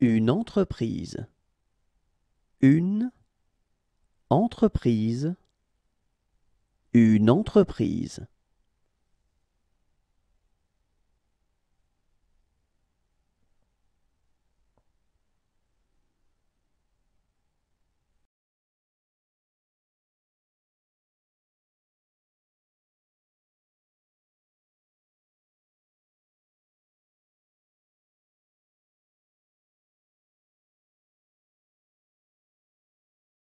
Une entreprise. Une entreprise. Une entreprise.